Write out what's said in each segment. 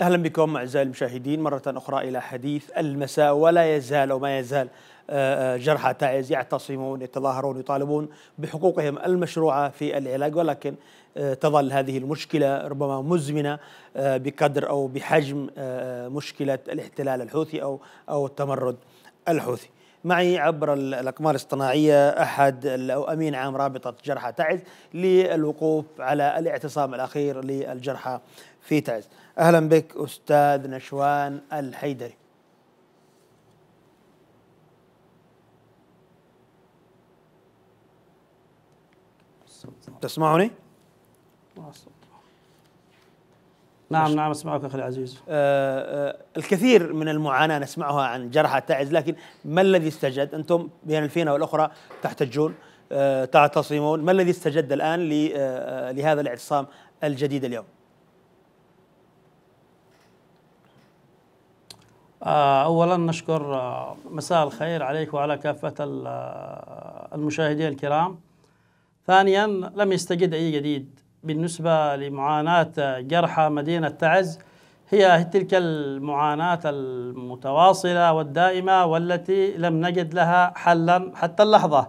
أهلا بكم أعزائي المشاهدين مرة أخرى إلى حديث المساء ولا يزال وما يزال آه، آه، جرحى تعز يعتصمون يتظاهرون يطالبون بحقوقهم المشروعة في العلاج ولكن آه، تظل هذه المشكلة ربما مزمنة بقدر أو بحجم مشكلة الاحتلال الحوثي أو أو التمرد الحوثي معي عبر الأقمار الاصطناعية أحد أو أمين عام رابطة جرحى تعز للوقوف على الاعتصام الأخير للجرحى في تعز أهلا بك أستاذ نشوان الحيدري تسمعني؟ نعم نعم اسمعك اخي العزيز آه،, آه الكثير من المعاناه نسمعها عن جرحى تعز لكن ما الذي استجد انتم بين الفينه والاخرى تحتجون آه تعتصمون ما الذي استجد الان آه، آه، لهذا الاعتصام الجديد اليوم اولا نشكر مساء الخير عليك وعلى كافه المشاهدين الكرام ثانيا لم يستجد اي جديد بالنسبة لمعاناة جرحى مدينة تعز هي تلك المعاناة المتواصلة والدائمة والتي لم نجد لها حلا حتى اللحظة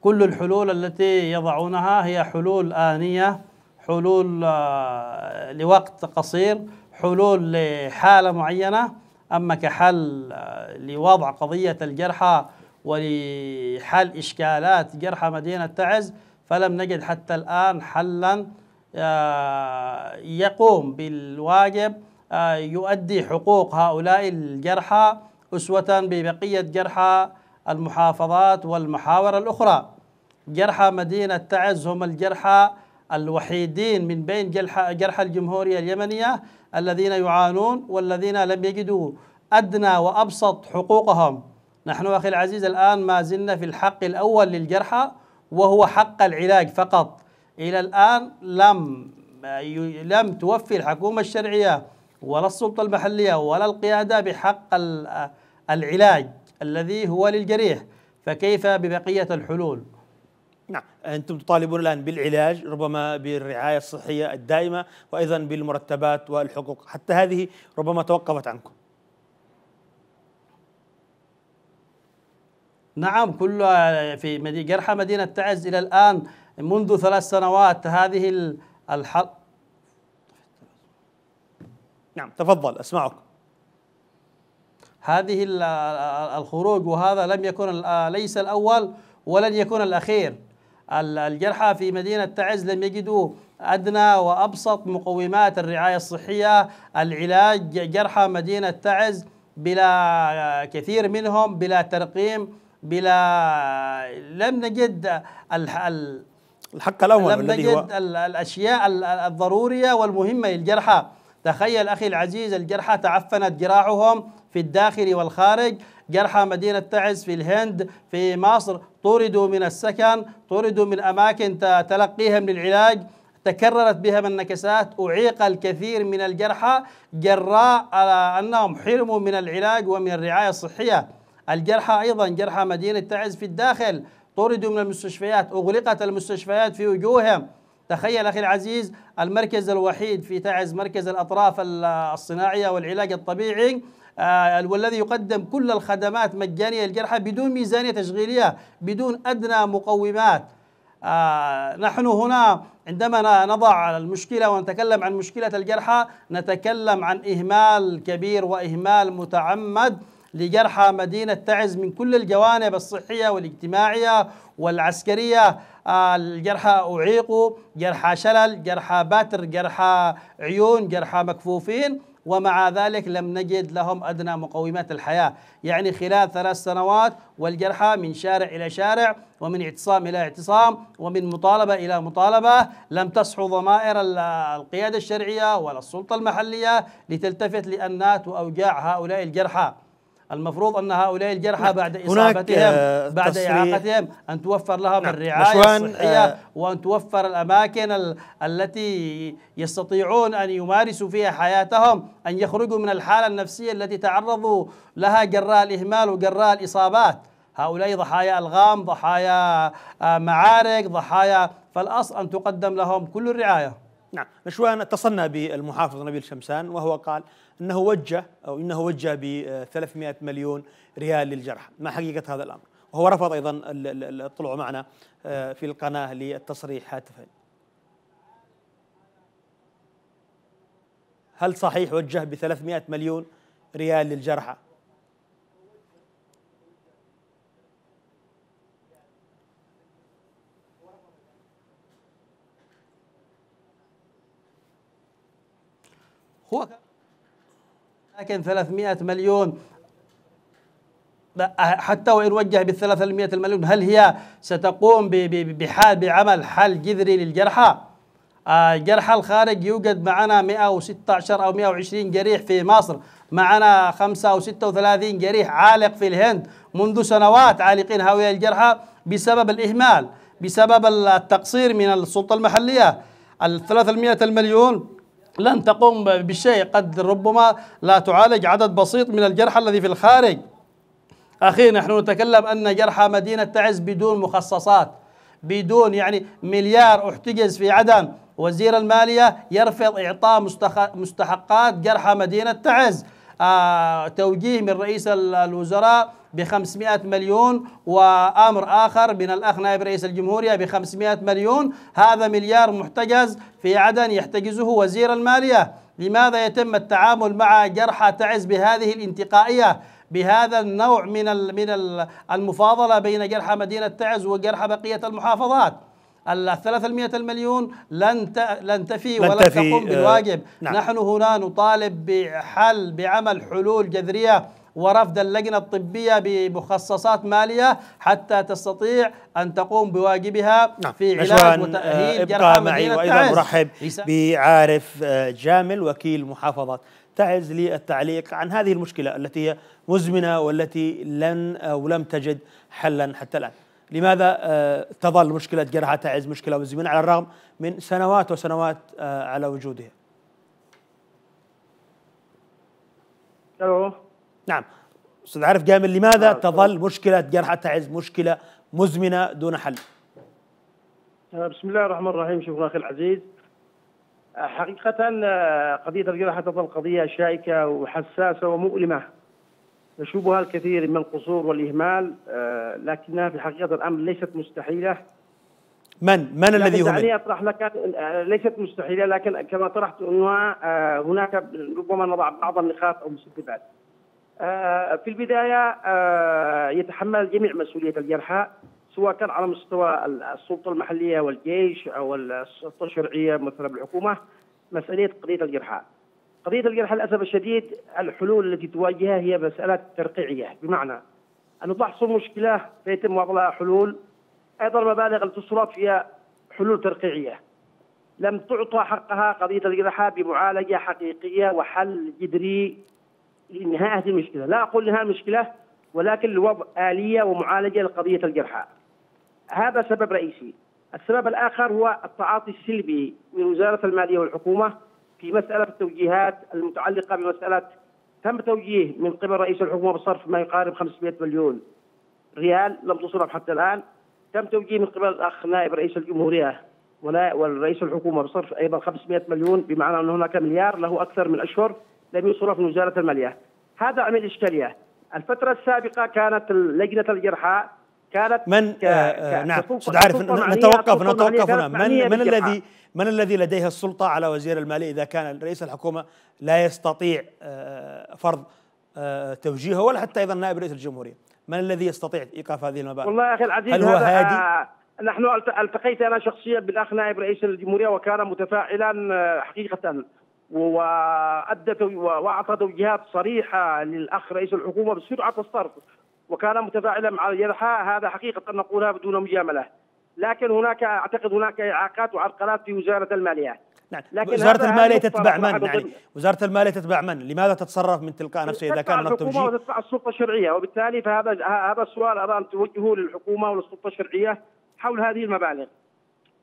كل الحلول التي يضعونها هي حلول آنية حلول آه، لوقت قصير حلول لحالة معينة أما كحل آه، لوضع قضية الجرحى ولحل إشكالات جرحى مدينة تعز فلم نجد حتى الآن حلا آه، يقوم بالواجب آه، يؤدي حقوق هؤلاء الجرحى أسوة ببقية جرحى المحافظات والمحاور الأخرى جرحى مدينة تعز هم الجرحى الوحيدين من بين جرحى الجمهورية اليمنية الذين يعانون والذين لم يجدوا أدنى وأبسط حقوقهم نحن أخي العزيز الآن ما زلنا في الحق الأول للجرحى وهو حق العلاج فقط إلى الآن لم لم توفي الحكومة الشرعية ولا السلطة المحلية ولا القيادة بحق العلاج الذي هو للجريح فكيف ببقية الحلول نعم أنتم تطالبون الآن بالعلاج ربما بالرعاية الصحية الدائمة وأيضا بالمرتبات والحقوق حتى هذه ربما توقفت عنكم نعم كل في جرحى مدينة تعز إلى الآن منذ ثلاث سنوات هذه الحرب نعم تفضل أسمعك هذه الخروج وهذا لم يكن ليس الأول ولن يكون الأخير الجرحى في مدينة تعز لم يجدوا أدنى وأبسط مقومات الرعاية الصحية العلاج جرحى مدينة تعز بلا كثير منهم بلا ترقيم بلا لم نجد الحق الأول لم نجد هو الأشياء الضرورية والمهمة للجرحى تخيل أخي العزيز الجرحى تعفنت جراحهم في الداخل والخارج جرحى مدينة تعز في الهند في مصر طردوا من السكن طردوا من أماكن تلقيهم للعلاج تكررت بهم النكسات أعيق الكثير من الجرحى جراء آه، أنهم حرموا من العلاج ومن الرعاية الصحية الجرحى أيضا جرحى مدينة تعز في الداخل طردوا من المستشفيات أغلقت المستشفيات في وجوههم تخيل أخي العزيز المركز الوحيد في تعز مركز الأطراف الصناعية والعلاج الطبيعي آه، والذي يقدم كل الخدمات مجانية للجرحى بدون ميزانية تشغيلية بدون أدنى مقومات آه، نحن هنا عندما نضع المشكلة ونتكلم عن مشكلة الجرحى نتكلم عن إهمال كبير وإهمال متعمد لجرحى مدينة تعز من كل الجوانب الصحية والاجتماعية والعسكرية آه، الجرحى أعيقوا جرحى شلل جرحى بتر جرحى عيون جرحى مكفوفين ومع ذلك لم نجد لهم أدنى مقومات الحياة يعني خلال ثلاث سنوات والجرحى من شارع إلى شارع ومن اعتصام إلى اعتصام ومن مطالبة إلى مطالبة لم تصحو ضمائر القيادة الشرعية ولا السلطة المحلية لتلتفت لأنات وأوجاع هؤلاء الجرحى المفروض ان هؤلاء الجرحى نعم. بعد اصابتهم آه، بعد اعاقتهم ان توفر لهم نعم. الرعايه آه. الصحيه وان توفر الاماكن التي يستطيعون ان يمارسوا فيها حياتهم ان يخرجوا من الحاله النفسيه التي تعرضوا لها جراء الاهمال وجراء الاصابات هؤلاء ضحايا الغام ضحايا آه، معارك ضحايا فالاصل ان تقدم لهم كل الرعايه نعم مشوان اتصلنا بالمحافظ نبيل شمسان وهو قال انه وجه او انه وجه ب 300 آه، مليون ريال للجرحى ما حقيقه هذا الامر وهو رفض ايضا الطلوع معنا آه، في القناه للتصريح هاتفا. هل صحيح وجه ب 300 مليون ريال للجرحى هو لكن 300 مليون حتى وإن وجه بال 300 مليون هل هي ستقوم بعمل حل جذري للجرحى؟ آه، جرحى الخارج يوجد معنا 116 أو 120 جريح في مصر معنا 5 أو 36 جريح عالق في الهند منذ سنوات عالقين هؤلاء الجرحى بسبب الإهمال بسبب التقصير من السلطة المحلية ال 300 المليون لن تقوم بشيء قد ربما لا تعالج عدد بسيط من الجرحى الذي في الخارج أخي نحن نتكلم أن جرحى مدينة تعز بدون مخصصات بدون يعني مليار احتجز في عدن وزير المالية يرفض إعطاء مستحقات جرحى مدينة تعز آه توجيه من رئيس الوزراء ب 500 مليون وامر اخر من الاخ نائب رئيس الجمهوريه ب 500 مليون هذا مليار محتجز في عدن يحتجزه وزير الماليه لماذا يتم التعامل مع جرحى تعز بهذه الانتقائيه بهذا النوع من من المفاضله بين جرحى مدينه تعز وجرحى بقيه المحافظات ال 300 المليون لن لن تفي ولن تفي تقوم آه، بالواجب نعم. نحن هنا نطالب بحل بعمل حلول جذريه ورفض اللجنة الطبية بمخصصات مالية حتى تستطيع أن تقوم بواجبها نعم. في علاج آه، وتأهيل جرحى معي وأيضا مرحب بعارف آه، جامل وكيل محافظة تعز للتعليق عن هذه المشكلة التي هي مزمنة والتي لن أو آه، لم تجد حلا حتى الآن لماذا تظل مشكلة جرحى تعز مشكلة مزمنة على الرغم من سنوات وسنوات على وجودها؟ الو نعم استاذ عارف جامل لماذا آه، تظل طيب. مشكله جرحى تعز مشكله مزمنه دون حل؟ آه، بسم الله الرحمن الرحيم شوف اخي العزيز آه، حقيقة قضية الجرحى تظل قضية شائكة وحساسة ومؤلمة يشوبها الكثير من القصور والإهمال لكنها في حقيقة الأمر ليست مستحيلة من؟ من الذي هم؟ دعني أطرح لك ليست مستحيلة لكن كما طرحت أنها هناك ربما نضع بعض النقاط أو المسببات آه، في البداية آه، يتحمل جميع مسؤولية الجرحى سواء كان على مستوى السلطة المحلية والجيش أو السلطة الشرعية مثلا بالحكومة مسألية قضية الجرحى قضية الجرحى للأسف الشديد الحلول التي تواجهها هي مسألة ترقيعية بمعنى أن تحصل مشكلة فيتم وضع لها حلول أيضا المبالغ التي تصرف فيها حلول ترقيعية لم تعطى حقها قضية الجرحى بمعالجة حقيقية وحل جذري لانهاء هذه المشكله، لا اقول انها مشكله ولكن لوضع اليه ومعالجه لقضيه الجرحى. هذا سبب رئيسي. السبب الاخر هو التعاطي السلبي من وزاره الماليه والحكومه في مساله التوجيهات المتعلقه بمساله تم توجيه من قبل رئيس الحكومه بصرف ما يقارب 500 مليون ريال لم تصرف حتى الان. تم توجيه من قبل الاخ نائب رئيس الجمهوريه ورئيس الحكومه بصرف ايضا 500 مليون بمعنى ان هناك مليار له اكثر من اشهر لم يصرف من وزاره الماليه. هذا عمل الإشكالية الفترة السابقة كانت لجنة الجرحى كانت من آه آه نعم عارف نتوقف نتوقف هنا من من الذي من الذي لديه السلطه على وزير الماليه اذا كان رئيس الحكومه لا يستطيع آه،, آه فرض آه توجيهه ولا حتى ايضا نائب رئيس الجمهوريه من الذي يستطيع ايقاف هذه المبالغ والله يا اخي العزيز هل هو هذا هادي نحن التقيت انا شخصيا بالاخ نائب رئيس الجمهوريه وكان متفاعلا آه، حقيقه وادت واعطت توجيهات صريحه للاخ رئيس الحكومه بسرعه الصرف وكان متفاعلا مع الجنحاء هذا حقيقه نقولها بدون مجامله لكن هناك اعتقد هناك اعاقات وعرقلات في وزاره الماليه نعم لكن وزارة المالية تتبع من يعني وزارة المالية تتبع من؟ لماذا تتصرف من تلقاء نفسها إذا كان هناك توجيه؟ وتتبع السلطة الشرعية وبالتالي فهذا هذا السؤال أرى أن توجهه للحكومة وللسلطة الشرعية حول هذه المبالغ.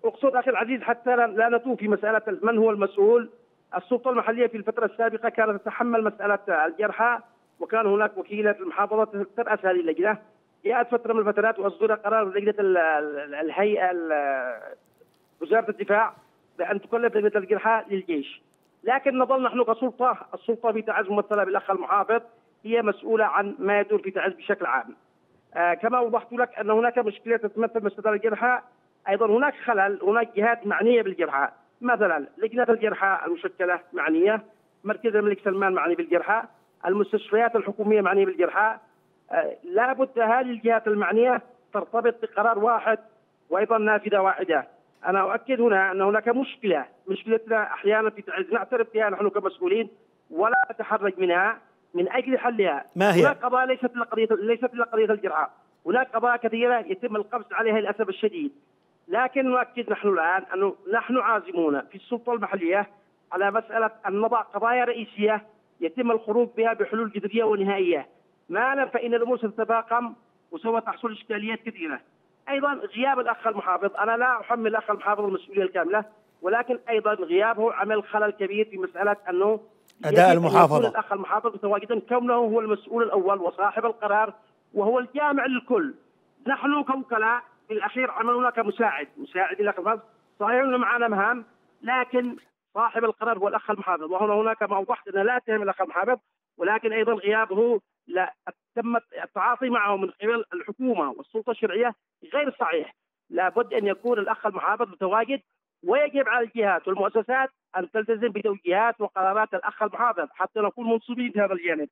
أقصد أخي العزيز حتى لا نتوه في مسألة من هو المسؤول السلطه المحليه في الفتره السابقه كانت تتحمل مساله الجرحى وكان هناك وكيله المحافظه تراس هذه اللجنه جاءت فتره من الفترات واصدر قرار لجنه الهيئه وزاره الدفاع بان تكلف لجنه الجرحى للجيش لكن نظل نحن كسلطه السلطه في تعز ممثله بالاخ المحافظ هي مسؤوله عن ما يدور في تعز بشكل عام آه كما وضحت لك ان هناك مشكله تتمثل مساله الجرحى ايضا هناك خلل هناك جهات معنيه بالجرحى مثلا لجنه الجرحى المشكله معنيه مركز الملك سلمان معني بالجرحى المستشفيات الحكوميه معنيه بالجرحى آه، لا بد هذه الجهات المعنيه ترتبط بقرار واحد وايضا نافذه واحده انا اؤكد هنا ان هناك مشكله مشكلتنا احيانا في نعترف بها نحن كمسؤولين ولا نتحرج منها من اجل حلها ما هي؟ هناك قضايا ليست لقضيه ليست لقضيه الجرحى هناك قضايا كثيره يتم القبض عليها للاسف الشديد لكن نؤكد نحن الآن أنه نحن عازمون في السلطة المحلية على مسألة أن نضع قضايا رئيسية يتم الخروج بها بحلول جذرية ونهائية ما لم فإن الأمور ستتفاقم وسوف تحصل إشكاليات كثيرة أيضا غياب الأخ المحافظ أنا لا أحمل الأخ المحافظ المسؤولية الكاملة ولكن أيضا غيابه عمل خلل كبير في مسألة أنه أداء المحافظة الأخ المحافظ متواجدا كونه هو المسؤول الأول وصاحب القرار وهو الجامع للكل نحن كوكلاء في الاخير عمل هناك مساعد مساعد قفز صحيح انه معنا مهام لكن صاحب القرار هو الاخ المحافظ وهنا هناك ما وضحت ان لا تهم الاخ المحافظ ولكن ايضا غيابه لا تم التعاطي معه من قبل الحكومه والسلطه الشرعيه غير صحيح لابد ان يكون الاخ المحافظ متواجد ويجب على الجهات والمؤسسات ان تلتزم بتوجيهات وقرارات الاخ المحافظ حتى نكون منصوبين في هذا الجانب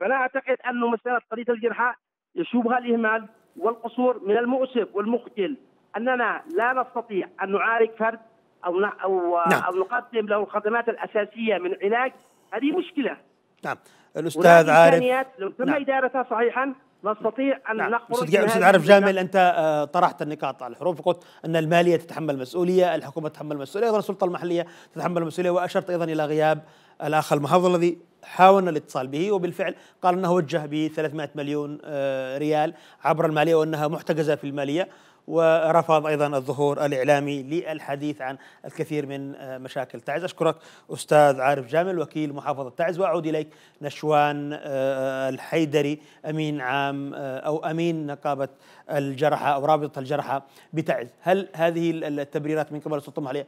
فلا اعتقد انه مساله قضيه الجرحى يشوبها الاهمال والقصور من المؤسف والمخجل اننا لا نستطيع ان نعالج فرد او او نعم. او نقدم له الخدمات الاساسيه من علاج هذه مشكله نعم الاستاذ عارف لو تم نعم. ادارتها صحيحا نستطيع ان نعم. نخرج استاذ استاذ عارف جامل انت آه، طرحت النقاط على الحروف قلت ان الماليه تتحمل مسؤوليه، الحكومه تتحمل مسؤوليه، ايضا السلطه المحليه تتحمل مسؤوليه واشرت ايضا الى غياب الاخ المحافظ الذي حاولنا الاتصال به وبالفعل قال انه وجه ب 300 مليون آه، ريال عبر الماليه وانها محتجزه في الماليه ورفض ايضا الظهور الاعلامي للحديث عن الكثير من آه، مشاكل تعز اشكرك استاذ عارف جامل وكيل محافظه تعز واعود اليك نشوان آه، الحيدري امين عام او امين نقابه الجرحى او رابطه الجرحى بتعز هل هذه التبريرات من قبل السلطه المحليه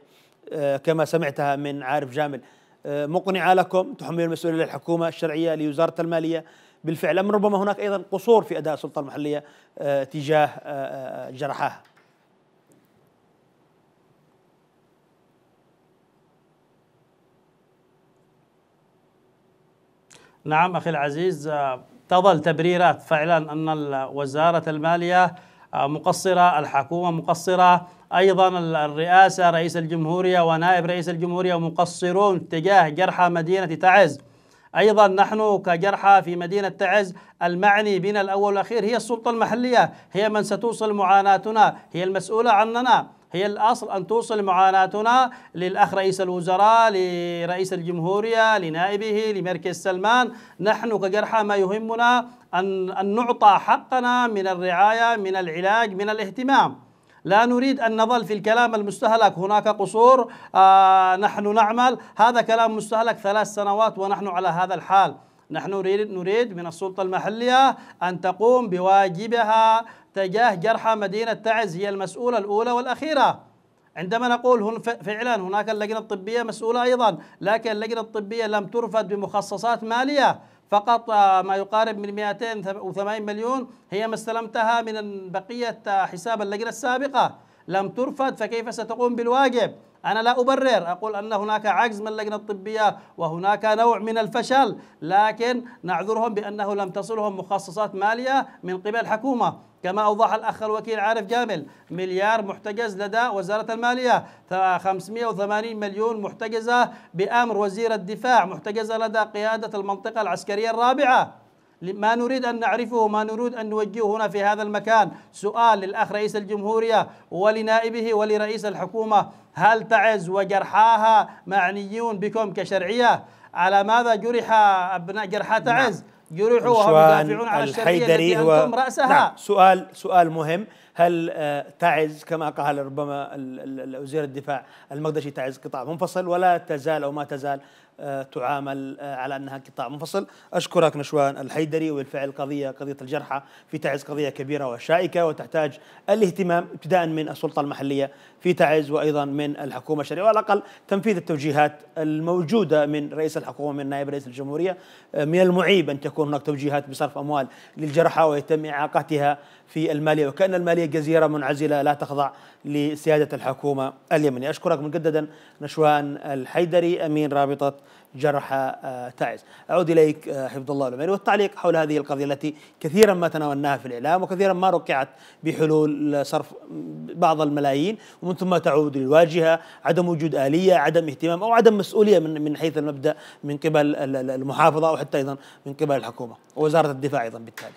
كما سمعتها من عارف جامل آه، مقنعة لكم تحمل المسؤولية للحكومة الشرعية لوزارة المالية بالفعل أم ربما هناك أيضا قصور في أداء السلطة المحلية آه، تجاه آه، جرحاها نعم أخي العزيز تظل تبريرات فعلا أن وزارة المالية آه، مقصرة الحكومة مقصرة أيضا الرئاسة رئيس الجمهورية ونائب رئيس الجمهورية مقصرون تجاه جرحى مدينة تعز أيضا نحن كجرحى في مدينة تعز المعني بنا الأول والأخير هي السلطة المحلية هي من ستوصل معاناتنا هي المسؤولة عننا هي الأصل أن توصل معاناتنا للأخ رئيس الوزراء لرئيس الجمهورية لنائبه لمركز سلمان نحن كجرحى ما يهمنا أن, أن نعطى حقنا من الرعاية من العلاج من الاهتمام لا نريد أن نظل في الكلام المستهلك هناك قصور آه نحن نعمل هذا كلام مستهلك ثلاث سنوات ونحن على هذا الحال نحن نريد, نريد من السلطة المحلية أن تقوم بواجبها تجاه جرحى مدينة تعز هي المسؤولة الأولى والأخيرة عندما نقول هن فعلا هناك اللجنة الطبية مسؤولة أيضا لكن اللجنة الطبية لم ترفد بمخصصات مالية فقط آه، ما يقارب من 280 مليون هي ما استلمتها من بقية آه، حساب اللجنة السابقة لم ترفد فكيف ستقوم بالواجب أنا لا أبرر أقول أن هناك عجز من اللجنة الطبية وهناك نوع من الفشل لكن نعذرهم بأنه لم تصلهم مخصصات مالية من قبل الحكومة كما أوضح الأخ الوكيل عارف جامل مليار محتجز لدى وزارة المالية 580 مليون محتجزة بأمر وزير الدفاع محتجزة لدى قيادة المنطقة العسكرية الرابعة ما نريد أن نعرفه ما نريد أن نوجهه هنا في هذا المكان سؤال للأخ رئيس الجمهورية ولنائبه ولرئيس الحكومة هل تعز وجرحاها معنيون بكم كشرعية على ماذا جرح أبناء جرحى نعم. تعز جرحوا وهم يدافعون عن الشرعية التي أنتم رأسها نعم. سؤال سؤال مهم هل آه، تعز كما قال ربما وزير الدفاع المقدشي تعز قطاع منفصل ولا تزال أو ما تزال آه، تعامل آه، على انها قطاع منفصل اشكرك نشوان الحيدري وبالفعل قضيه قضيه الجرحى في تعز قضيه كبيره وشائكه وتحتاج الاهتمام ابتداء من السلطه المحليه في تعز وايضا من الحكومه الشرعيه وعلى الاقل تنفيذ التوجيهات الموجوده من رئيس الحكومه من نائب رئيس الجمهوريه من المعيب ان تكون هناك توجيهات بصرف اموال للجرحى ويتم اعاقتها في الماليه وكان الماليه جزيرة منعزلة لا تخضع لسيادة الحكومة اليمنية أشكرك مجددا نشوان الحيدري أمين رابطة جرح آه، تعز أعود إليك آه، حفظ الله العمري والتعليق حول هذه القضية التي كثيرا ما تناولناها في الإعلام وكثيرا ما رقعت بحلول صرف بعض الملايين ومن ثم تعود للواجهة عدم وجود آلية عدم اهتمام أو عدم مسؤولية من من حيث المبدأ من قبل المحافظة أو حتى أيضا من قبل الحكومة ووزارة الدفاع أيضا بالتالي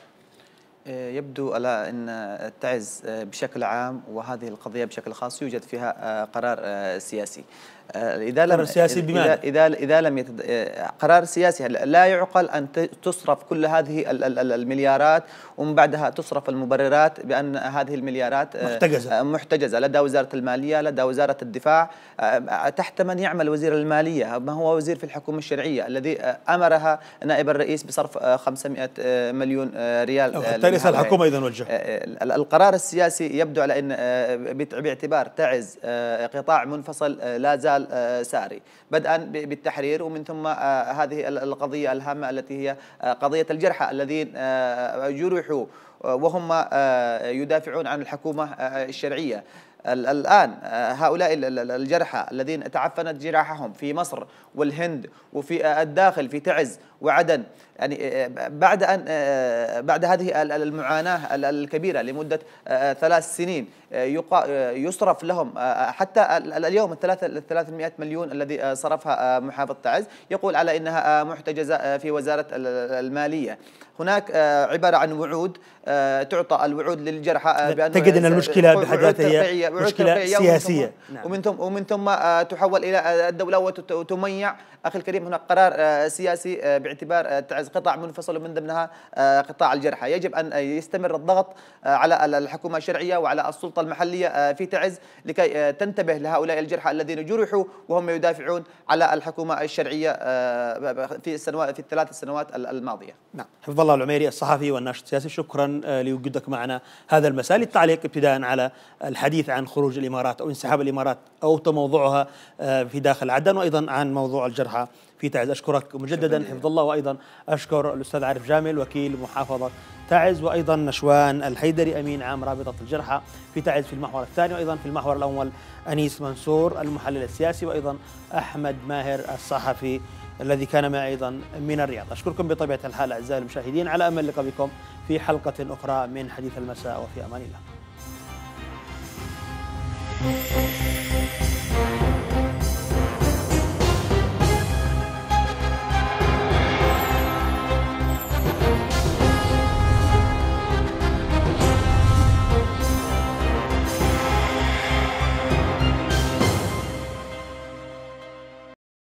آه، يبدو ألا أن تعز آه، بشكل عام وهذه القضية بشكل خاص يوجد فيها آه، قرار سياسي آه، إذا قرار سياسي بمعنى إذا إذا لم يتد... آه، قرار سياسي لا يعقل أن تصرف كل هذه المليارات ومن بعدها تصرف المبررات بأن هذه المليارات آه، محتجزة محتجزة لدى وزارة المالية لدى وزارة الدفاع تحت من يعمل وزير المالية ما هو وزير في الحكومة الشرعية الذي أمرها نائب الرئيس بصرف 500 مليون ريال تلس الحكومة إذا وجه القرار السياسي يبدو على أن باعتبار تعز قطاع منفصل لا زال خلال آه، ساري بدءا بالتحرير ومن ثم آه، هذه القضية الهامة التي هي آه، قضية الجرحى الذين جرحوا وهم يدافعون عن الحكومة الشرعية الآن هؤلاء الجرحى الذين تعفنت جراحهم في مصر والهند وفي الداخل في تعز وعدن يعني آه، بعد ان آه، بعد هذه المعاناه الكبيره لمده آه، ثلاث سنين يصرف لهم حتى اليوم ال 300 مليون الذي صرفها محافظ تعز يقول على انها محتجزه في وزاره الماليه هناك عباره عن وعود تعطى الوعود للجرحى بان تجد ان المشكله بحد ذاتها مشكله سياسيه ومن ثم ومن ثم تحول الى الدوله وتميع أخي الكريم هناك قرار آه، سياسي آه، باعتبار آه، تعز قطاع منفصل ومن ضمنها قطاع الجرحى يجب أن يستمر الضغط على الحكومة الشرعية وعلى السلطة المحلية في تعز لكي تنتبه لهؤلاء الجرحى الذين جرحوا وهم يدافعون على الحكومة الشرعية في السنوات في الثلاث سنوات الماضية نعم حفظ الله العميري الصحفي والناشط السياسي شكرا لوجودك معنا هذا المساء للتعليق ابتداء على الحديث عن خروج الإمارات أو انسحاب الإمارات أو تموضعها في داخل عدن وأيضا عن موضوع الجرحى الصحة في تعز أشكرك مجددا حفظ الله وأيضا أشكر الأستاذ عارف جامل وكيل محافظة تعز وأيضا نشوان الحيدري أمين عام رابطة الجرحى في تعز في المحور الثاني وأيضا في المحور الأول أنيس منصور المحلل السياسي وأيضا أحمد ماهر الصحفي الذي كان معي أيضا من الرياض أشكركم بطبيعة الحال أعزائي المشاهدين على أمل اللقاء بكم في حلقة أخرى من حديث المساء وفي أمان الله